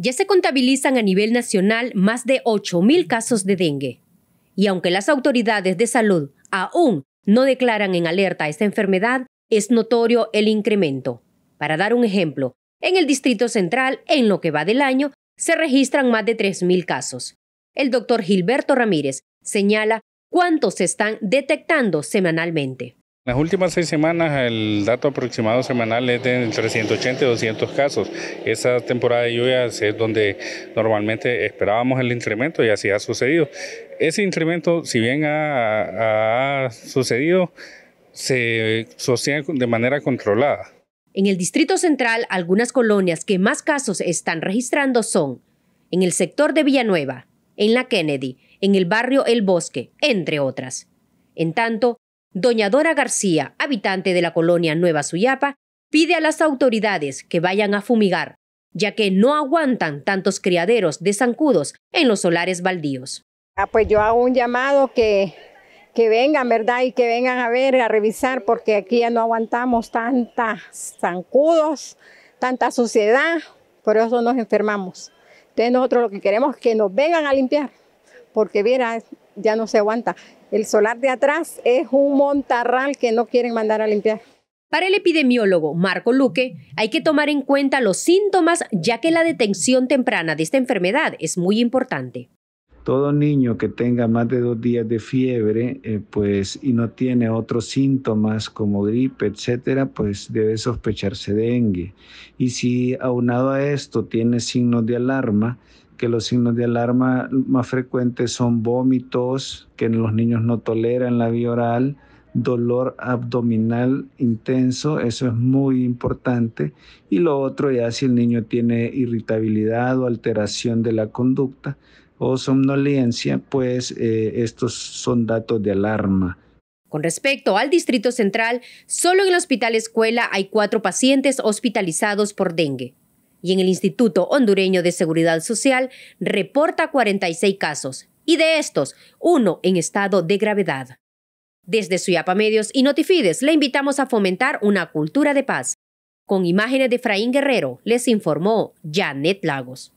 Ya se contabilizan a nivel nacional más de 8.000 casos de dengue. Y aunque las autoridades de salud aún no declaran en alerta esta enfermedad, es notorio el incremento. Para dar un ejemplo, en el Distrito Central, en lo que va del año, se registran más de 3.000 casos. El doctor Gilberto Ramírez señala cuántos se están detectando semanalmente las últimas seis semanas el dato aproximado semanal es de entre 180 y 200 casos. Esa temporada de lluvias es donde normalmente esperábamos el incremento y así ha sucedido. Ese incremento, si bien ha, ha sucedido, se sostiene de manera controlada. En el Distrito Central, algunas colonias que más casos están registrando son en el sector de Villanueva, en la Kennedy, en el barrio El Bosque, entre otras. En tanto, Doña Dora García, habitante de la colonia Nueva Suyapa, pide a las autoridades que vayan a fumigar, ya que no aguantan tantos criaderos de zancudos en los solares baldíos. Ah, pues yo hago un llamado que, que vengan, ¿verdad? Y que vengan a ver, a revisar, porque aquí ya no aguantamos tantas zancudos, tanta suciedad, por eso nos enfermamos. Entonces nosotros lo que queremos es que nos vengan a limpiar, porque viera, ya no se aguanta. El solar de atrás es un montarral que no quieren mandar a limpiar. Para el epidemiólogo Marco Luque, hay que tomar en cuenta los síntomas ya que la detección temprana de esta enfermedad es muy importante. Todo niño que tenga más de dos días de fiebre, eh, pues, y no tiene otros síntomas como gripe, etcétera, pues debe sospecharse de dengue. Y si aunado a esto tiene signos de alarma, que los signos de alarma más frecuentes son vómitos, que los niños no toleran la vía oral, dolor abdominal intenso, eso es muy importante. Y lo otro ya si el niño tiene irritabilidad o alteración de la conducta, o somnolencia, pues eh, estos son datos de alarma. Con respecto al Distrito Central, solo en el Hospital Escuela hay cuatro pacientes hospitalizados por dengue. Y en el Instituto Hondureño de Seguridad Social reporta 46 casos, y de estos, uno en estado de gravedad. Desde Suyapa Medios y Notifides le invitamos a fomentar una cultura de paz. Con imágenes de Fraín Guerrero, les informó Janet Lagos.